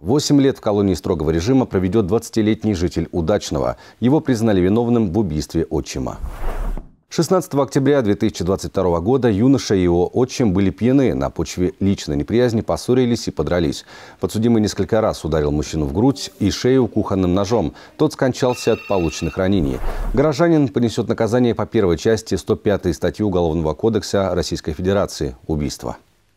Восемь лет в колонии строгого режима проведет 20-летний житель Удачного. Его признали виновным в убийстве отчима. 16 октября 2022 года юноша и его отчим были пьяны, на почве личной неприязни поссорились и подрались. Подсудимый несколько раз ударил мужчину в грудь и шею кухонным ножом. Тот скончался от полученных ранений. Горожанин понесет наказание по первой части 105 статьи Уголовного кодекса Российской Федерации «Убийство».